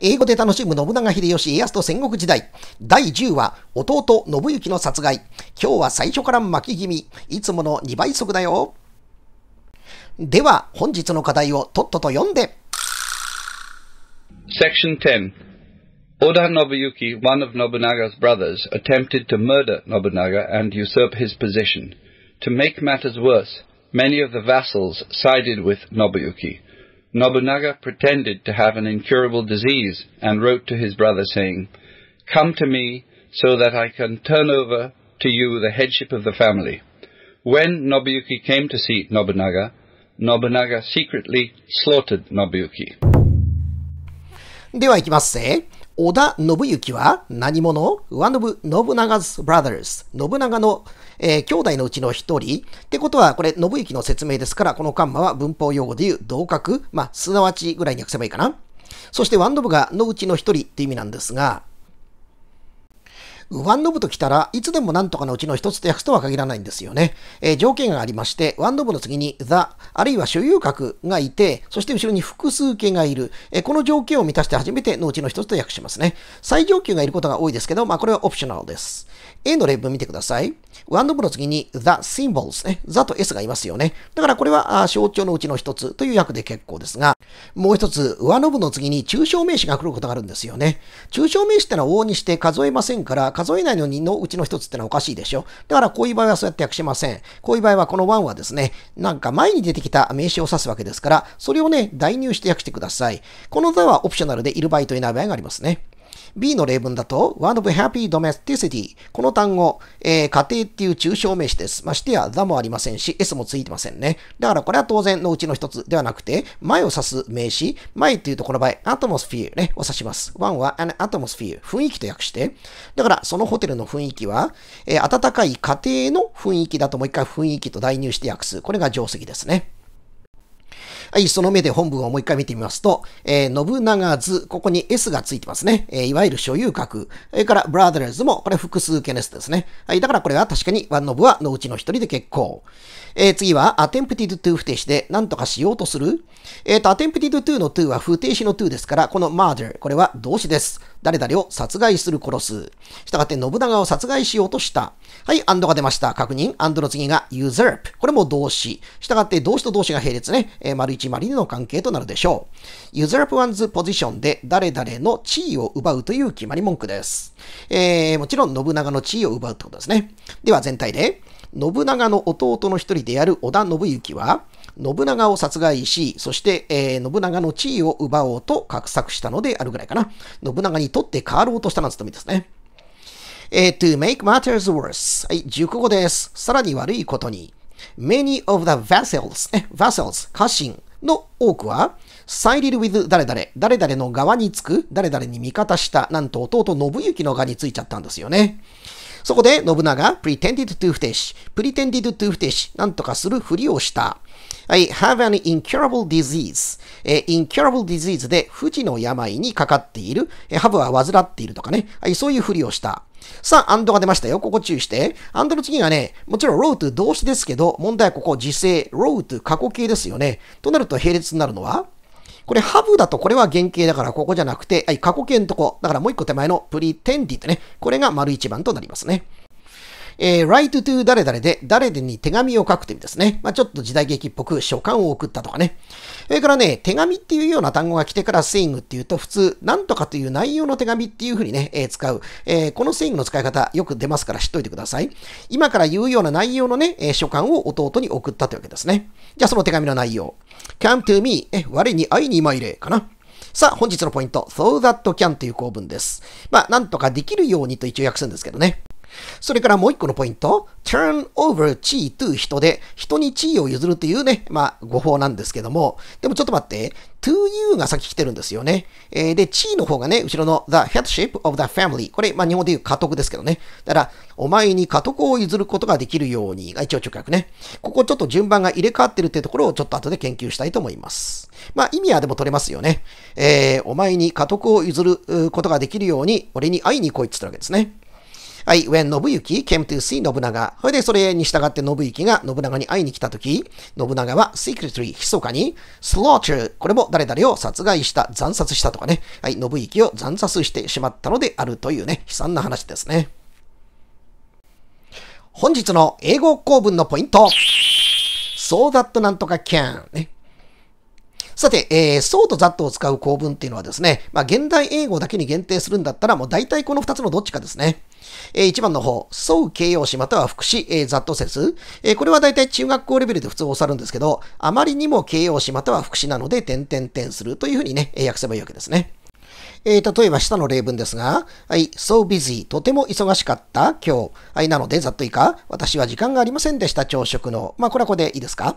英語で楽しむ信長秀吉家康と戦国時代。第10話、弟信行の殺害。今日は最初から巻き気味。いつもの2倍速だよ。では、本日の課題をとっとと読んで。Section 10 Oda Nobuyuki, one of Nobunaga's brothers, attempted to murder Nobunaga and usurp his position. To make matters worse, many of the vassals sided with Nobuyuki. Nobunaga pretended to have an incurable disease and wrote to his brother saying, Come to me so that I can turn over to you the headship of the family. When Nobuyuki came to see Nobunaga, Nobunaga secretly slaughtered Nobuyuki. では行きますぜ。織田信行は何者上信信長 brothers。信長の、えー、兄弟のうちの一人。ってことは、これ、信行の説明ですから、このカンマは文法用語でいう同格。まあ、すなわちぐらいに訳せばいいかな。そして、ワンドブがのうちの一人って意味なんですが、ワンノブときたらいつでも何とかのうちの一つと訳すとは限らないんですよね。えー、条件がありまして、ワンノブの次に the あるいは所有格がいて、そして後ろに複数形がいる。えー、この条件を満たして初めてのうちの一つと訳しますね。最上級がいることが多いですけど、まあこれはオプショナルです。A の例文見てください。ワンノブの次に the symbols ね。the と s がいますよね。だからこれは象徴のうちの一つという訳で結構ですが、もう一つ、ワノブの次に抽象名詞が来ることがあるんですよね。抽象名詞ってのは往々にして数えませんから、数えないのにのうちの一つってのはおかしいでしょ。だからこういう場合はそうやって訳しません。こういう場合はこの1はですね、なんか前に出てきた名詞を指すわけですから、それをね、代入して訳してください。この座はオプショナルでいる場合といない場合がありますね。B の例文だと、one of happy domesticity。この単語、えー、家庭っていう抽象名詞です。ましてや、the もありませんし、s もついてませんね。だからこれは当然のうちの一つではなくて、前を指す名詞、前っていうとこの場合、atmosphere ね、を指します。one は an atmosphere、雰囲気と訳して。だから、そのホテルの雰囲気は、えー、暖かい家庭の雰囲気だともう一回雰囲気と代入して訳す。これが定石ですね。はい、その目で本文をもう一回見てみますと、えー、信長図、ここに S がついてますね。えー、いわゆる所有格。それから、ブラザーズも、これ複数形 S ですね。はい、だからこれは確かに、ワンノブはのうちの一人で結構。えー、次は、attempted to 不定詞で、何とかしようとする。えっ、ー、と、attempted to の to は不定詞の to ですから、この murder、これは動詞です。誰々を殺害する殺す。したがって信長を殺害しようとした。はい、アンドが出ました。確認。アンドの次がユーザープ。これも動詞。したがって動詞と動詞が並列ね。えー、丸一丸二の関係となるでしょう。ユーザープワンズポジションで誰々の地位を奪うという決まり文句です。えー、もちろん信長の地位を奪うってことですね。では全体で、信長の弟の一人である織田信行は、信長を殺害し、そして、えー、信長の地位を奪おうと画策したのであるぐらいかな。信長にとって変わろうとしたなんつったみですね。えー、to make matters worse. はい、熟語です。さらに悪いことに。Many of the vassals, え、vassals, 家臣の多くは、sided with 誰々、誰々の側につく、誰々に味方した、なんと弟信行の側についちゃったんですよね。そこで、信長、pretended to fish, pretended to fish, なんとかするふりをした。はい、have an incurable disease、え incurable disease で、不治の病にかかっている、え have は患っているとかね、はい、そういうふりをした。さあ、アンドが出ましたよ。ここ注意して。アンドの次がね、もちろん row 動詞ですけど、問題はここ、時制、row 過去形ですよね。となると並列になるのはこれハブだとこれは原型だからここじゃなくて、はい、過去形のとこ、だからもう一個手前のプリテンディとね、これが丸一番となりますね。えー、write to 誰々で、誰々に手紙を書くという意味ですね。まあ、ちょっと時代劇っぽく書簡を送ったとかね。それからね、手紙っていうような単語が来てからスイングっていうと、普通、なんとかという内容の手紙っていうふうにね、えー、使う。えー、このスイングの使い方、よく出ますから知っといてください。今から言うような内容のね、え書簡を弟に送ったというわけですね。じゃあその手紙の内容。come to me え、我に会いに今入れ、かな。さあ、本日のポイント、so that can という構文です。まあ、なんとかできるようにと一応訳すんですけどね。それからもう一個のポイント、turn over 地位 to 人で、人に地位を譲るというね、まあ、語法なんですけども、でもちょっと待って、to you が先来てるんですよね。えー、で、地位の方がね、後ろの the headship of the family。これ、まあ、日本で言う家督ですけどね。だから、お前に家督を譲ることができるようにが一応直訳ね。ここちょっと順番が入れ替わってるっていうところをちょっと後で研究したいと思います。まあ、意味はでも取れますよね。えー、お前に家督を譲ることができるように、俺に会いに来いって言ったわけですね。はい、when 信行 came to see 信長。それでそれに従って信行が信長に会いに来たとき、信長は secretly 密かに slaughter これも誰々を殺害した、惨殺したとかね。はい、信行を惨殺してしまったのであるというね、悲惨な話ですね。本日の英語公文のポイント。そうだとなんとか can ね。さて、えー、そうとざっとを使う構文っていうのはですね、まあ、現代英語だけに限定するんだったら、もう大体この2つのどっちかですね。えー、1番の方、総形容詞または副詞、えー、っと説。えー、これは大体中学校レベルで普通教わるんですけど、あまりにも形容詞または副詞なので、点々点するというふうにね、訳せばいいわけですね。えー、例えば下の例文ですが、はい、so busy、とても忙しかった、今日。はい、なので、ざっと以下、私は時間がありませんでした、朝食の。まあ、これはこれでいいですか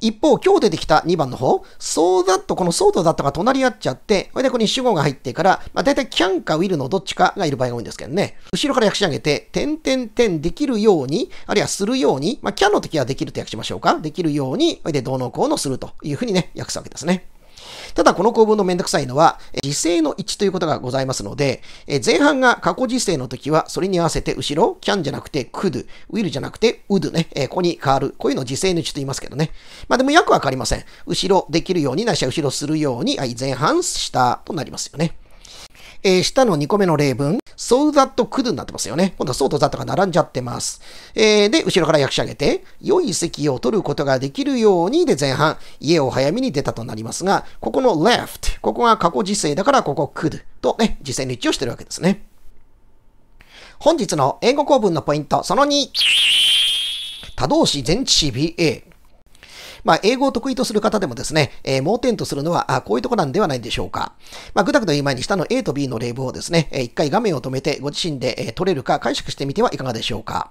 一方、今日出てきた2番の方、ソーダとこのソーとだったが隣り合っちゃって、それでここに主語が入ってから、まあ、大体キャンかウィルのどっちかがいる場合が多いんですけどね。後ろから訳し上げて、点点点できるように、あるいはするように、まあ、キャンの時はできると訳しましょうか。できるように、それでどうのこうのするというふうにね、訳すわけですね。ただこの構文のめんどくさいのは、時制の1ということがございますので、前半が過去時制の時は、それに合わせて後ろ、can じゃなくて could、will じゃなくて would ね、ここに変わる。こういうのを時制の1と言いますけどね。まあでもよくわかりません。後ろできるように、ないしは後ろするように、前半下となりますよね。えー、下の2個目の例文、so that could になってますよね。今度は so と that が並んじゃってます。えー、で、後ろから訳し上げて、良い席を取ることができるようにで前半、家を早めに出たとなりますが、ここの left、ここが過去時世だからここ could とね、時世の位置をしてるわけですね。本日の英語構文のポイント、その2。多動詞前置詞 BA。まあ、英語を得意とする方でもですね、えー、盲点とするのは、あこういうとこなんではないでしょうか。まあ、ぐだぐだ言う前に下の A と B の例文をですね、えー、一回画面を止めてご自身で、えー、取れるか解釈してみてはいかがでしょうか。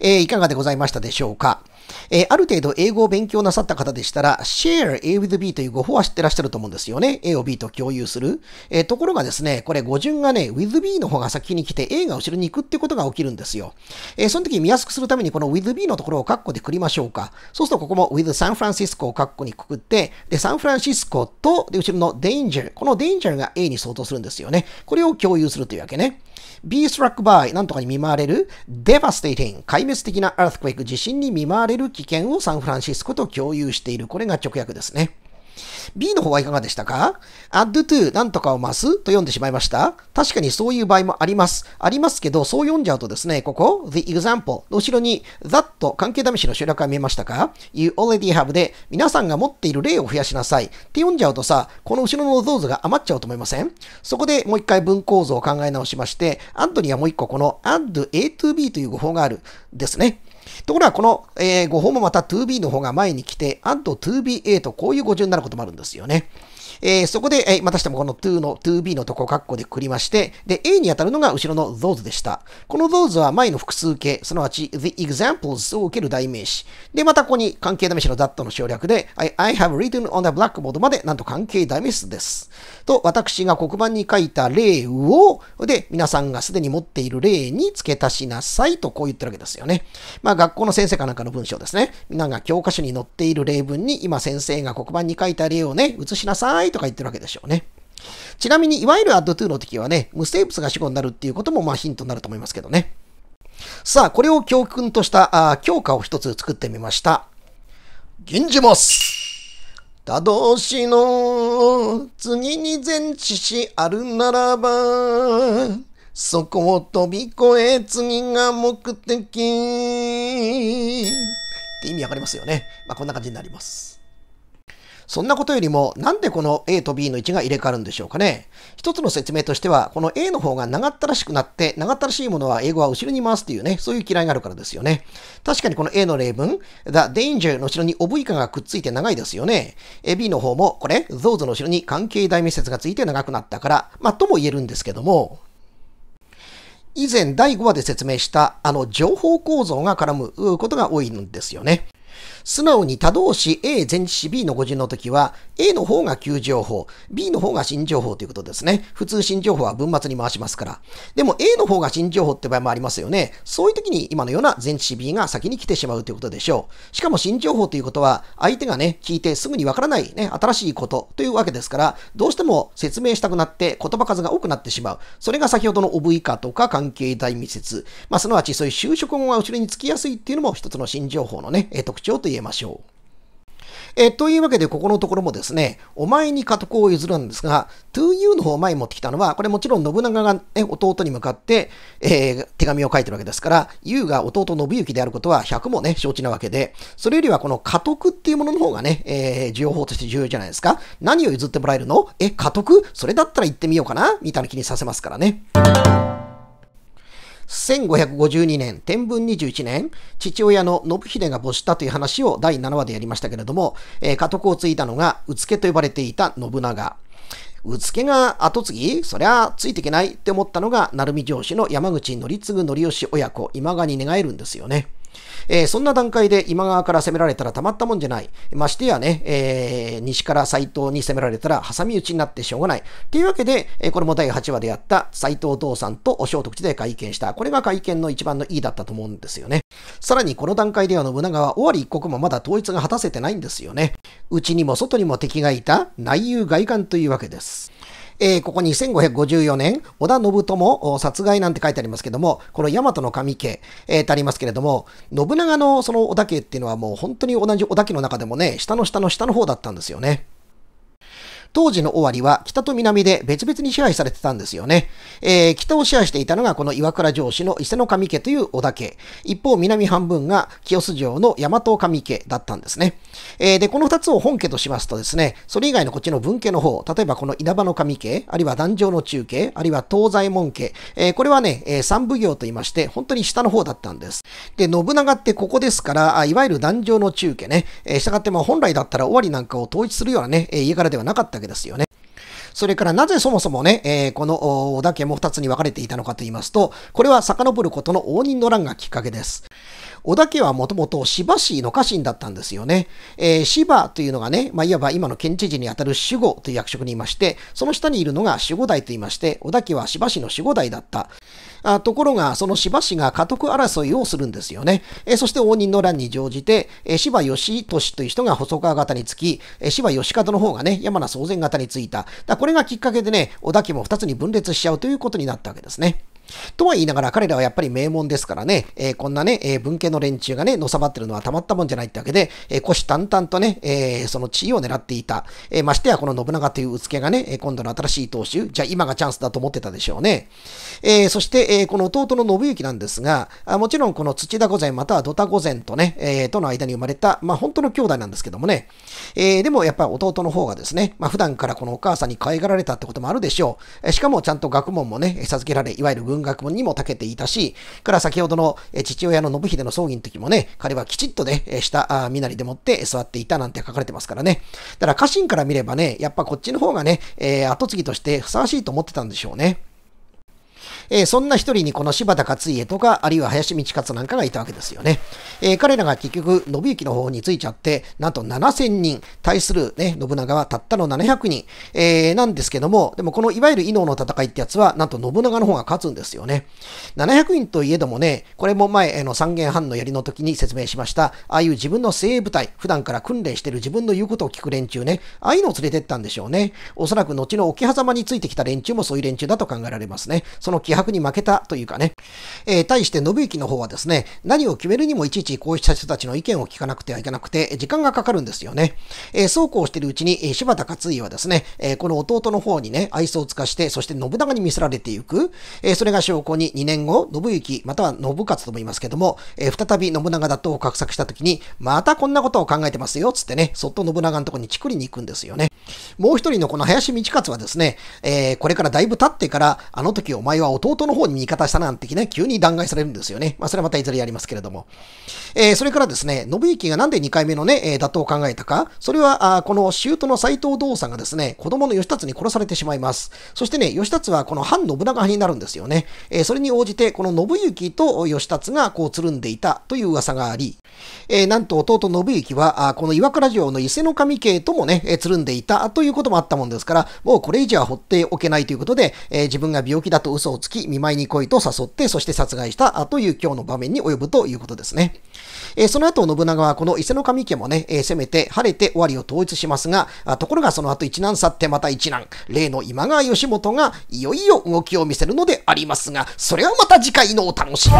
えー、いかがでございましたでしょうか。えー、ある程度英語を勉強なさった方でしたら、share A with B という語法は知ってらっしゃると思うんですよね。A を B と共有する。えー、ところがですね、これ語順がね、with B の方が先に来て A が後ろに行くってことが起きるんですよ。えー、その時見やすくするためにこの with B のところをカッコでくりましょうか。そうするとここも with San Francisco をカッコにくくって、で、サンフランシスコと、で、後ろの danger。この danger が A に相当するんですよね。これを共有するというわけね。be struck by なんとかに見舞われる devastating 壊滅的な earthquake 地震に見舞われる危険をサンフランシスコと共有している。これが直訳ですね。B の方はいかがでしたか ?add to なんとかを増すと読んでしまいました確かにそういう場合もあります。ありますけど、そう読んじゃうとですね、ここ、the example の後ろに that 関係試しの集落が見えましたか ?you already have で皆さんが持っている例を増やしなさいって読んじゃうとさ、この後ろの像図が余っちゃうと思いませんそこでもう一回文構造を考え直しまして、アントニーはもう一個この add a to b という語法があるですね。ところが、この、えー、語法もまた 2b の方が前に来て、add to b a とこういう語順になることもあるんです。んですよね。えー、そこで、えー、またしてもこの to の tob のとこをカッコでくりまして、で、a に当たるのが後ろの those でした。この those は前の複数形、すなわち the examples を受ける代名詞。で、またここに関係代名詞の that の省略で、I, I have written on the blackboard までなんと関係代名詞です。と、私が黒板に書いた例を、で、皆さんがすでに持っている例に付け足しなさいとこう言ってるわけですよね。まあ、学校の先生かなんかの文章ですね。皆んが教科書に載っている例文に、今先生が黒板に書いた例をね、写しなさいないとか言ってるわけでしょうね。ちなみに、いわゆるアッドトゥの敵はね、無生物が主語になるっていうこともまあヒントになると思いますけどね。さあ、これを教訓としたあ教科を一つ作ってみました。銀じます。たどしの次に全知詞あるならば、そこを飛び越え次が目的。って意味わかりますよね。まあ、こんな感じになります。そんなことよりも、なんでこの A と B の位置が入れ替わるんでしょうかね。一つの説明としては、この A の方が長ったらしくなって、長ったらしいものは英語は後ろに回すというね、そういう嫌いがあるからですよね。確かにこの A の例文、The Danger の後ろにオブイカがくっついて長いですよね。B の方も、これ、Those の後ろに関係代名説がついて長くなったから、まあ、とも言えるんですけども、以前第5話で説明した、あの、情報構造が絡むことが多いんですよね。素直に多動詞 A 前置詞 B の語順の時は、A の方が旧情報、B の方が新情報ということですね。普通新情報は文末に回しますから。でも A の方が新情報って場合もありますよね。そういう時に今のような前置詞 B が先に来てしまうということでしょう。しかも新情報ということは、相手がね、聞いてすぐにわからないね、新しいことというわけですから、どうしても説明したくなって言葉数が多くなってしまう。それが先ほどのオブ以下とか関係大密接。まあ、すなわちそういう就職後が後ろにつきやすいっていうのも一つの新情報のね、特徴という言えましょう。えというわけで、ここのところもですね、お前に家督を譲るんですが、to you の方を前に持ってきたのは、これもちろん信長が、ね、弟に向かって、えー、手紙を書いてるわけですから、you が弟信行であることは100もね、承知なわけで、それよりはこの家督っていうものの方がね、えー、情報として重要じゃないですか。何を譲ってもらえるのえ、家督それだったら行ってみようかなみたいな気にさせますからね。1552年、天文21年、父親の信秀が没したという話を第7話でやりましたけれども、えー、家督を継いだのが、うつけと呼ばれていた信長。うつけが後継ぎそりゃついていけないって思ったのが、鳴海上司の山口則次則義親子、今川に寝返るんですよね。えー、そんな段階で今川から攻められたらたまったもんじゃない。ましてやね、えー、西から斎藤に攻められたら挟み撃ちになってしょうがない。っていうわけで、えこれも第8話でやった斎藤道さんとお正徳寺で会見した。これが会見の一番のいいだったと思うんですよね。さらにこの段階では信長は尾張一国もまだ統一が果たせてないんですよね。うちにも外にも敵がいた内憂外患というわけです。えー、ここに1554年、織田信友殺害なんて書いてありますけども、この大和の神家、えー、とありますけれども、信長のその織田家っていうのはもう本当に同じ織田家の中でもね、下の下の下の方だったんですよね。当時の尾張は北と南で別々に支配されてたんですよね。えー、北を支配していたのがこの岩倉城主の伊勢の神家という織田家。一方、南半分が清洲城の大和神家だったんですね。えー、で、この二つを本家としますとですね、それ以外のこっちの分家の方、例えばこの稲葉の神家、あるいは壇上の中家、あるいは東西門家、えー、これはね、え三奉行と言いまして、本当に下の方だったんです。で、信長ってここですから、いわゆる壇上の中家ね、えー、従ってまあ本来だったら尾張なんかを統一するようなね、家柄ではなかったけですよね。それからなぜそもそもね、えー、この織田家も2つに分かれていたのかと言いますと、これは遡ることの応仁の乱がきっかけです。織田家はもともと芝市の家臣だったんですよね。えー、芝というのがね、まあ、いわば今の県知事にあたる守護という役職にいまして、その下にいるのが守護代と言いまして、織田家は芝市の守護代だった。あところが、その芝氏が家督争いをするんですよね。えそして応仁の乱に乗じて、え柴義俊という人が細川方につき、え柴義方の方がね、山名宗全方についた。だこれがきっかけでね、織田家も2つに分裂しちゃうということになったわけですね。とは言いながら彼らはやっぱり名門ですからね、えー、こんなね、えー、文系の連中がね、のさばってるのはたまったもんじゃないってわけで、えー、虎視眈々とね、えー、その地位を狙っていた。えましてやこの信長といううつけがね、今度の新しい当主、じゃあ今がチャンスだと思ってたでしょうね。えそして、えこの弟の信行なんですが、あもちろんこの土田御前または土田御前とね、えとの間に生まれた、まあ本当の兄弟なんですけどもね、えでもやっぱり弟の方がですね、まあ普段からこのお母さんに可愛がられたってこともあるでしょう。しかもちゃんと学問もね、授けられ、いわゆる軍文学本にも長けていたし、から先ほどの父親の信秀の葬儀の時もね、彼はきちっとね、下身なりでもって座っていたなんて書かれてますからね。だから家臣から見ればね、やっぱこっちの方がね、えー、後継ぎとしてふさわしいと思ってたんでしょうね。えー、そんな一人にこの柴田勝家とか、あるいは林道勝なんかがいたわけですよね。えー、彼らが結局、信行の方についちゃって、なんと7000人、対するね、信長はたったの700人、えー、なんですけども、でもこのいわゆる伊能の戦いってやつは、なんと信長の方が勝つんですよね。700人といえどもね、これも前、あの三元半の槍の時に説明しました、ああいう自分の精鋭部隊、普段から訓練してる自分の言うことを聞く連中ね、ああいうのを連れてったんでしょうね。おそらく後の沖狭間についてきた連中もそういう連中だと考えられますね。その迫に負けたというかね、えー、対して信行の方はですね、何を決めるにもいちいちこうした人たちの意見を聞かなくてはいけなくて、時間がかかるんですよね。えー、そうこうしているうちに、えー、柴田勝家はですね、えー、この弟の方にね、愛想をつかして、そして信長に見せられていく、えー、それが証拠に2年後、信行、または信勝とも言いますけども、えー、再び信長だと画策した時に、またこんなことを考えてますよ、つってね、そっと信長のとこにちくりに行くんですよね。もう一人のこの林道勝はですね、えー、これからだいぶ経ってから、あの時お前は弟弟の方に味方したなんてね、急に弾劾されるんですよね。まあ、それはまたいずれやりますけれども。えー、それからですね、信行がなんで2回目のね、打倒を考えたか、それは、あこの舅の斎藤道さんがですね、子供の義達に殺されてしまいます。そしてね、義達はこの反信長派になるんですよね。えー、それに応じて、この信行と義達がこうつるんでいたという噂があり、えー、なんと弟信行は、あこの岩倉城の伊勢の神家ともね、えつるんでいたということもあったもんですから、もうこれ以上は放っておけないということで、え自分が病気だと嘘をつき、き、見舞いに来いと誘って、そして殺害したという今日の場面に及ぶということですね。えその後、信長はこの伊勢の神家もね、え攻めて晴れて終わりを統一しますが、あところがその後一難去ってまた一難、例の今川義元がいよいよ動きを見せるのでありますが、それはまた次回のお楽しみ。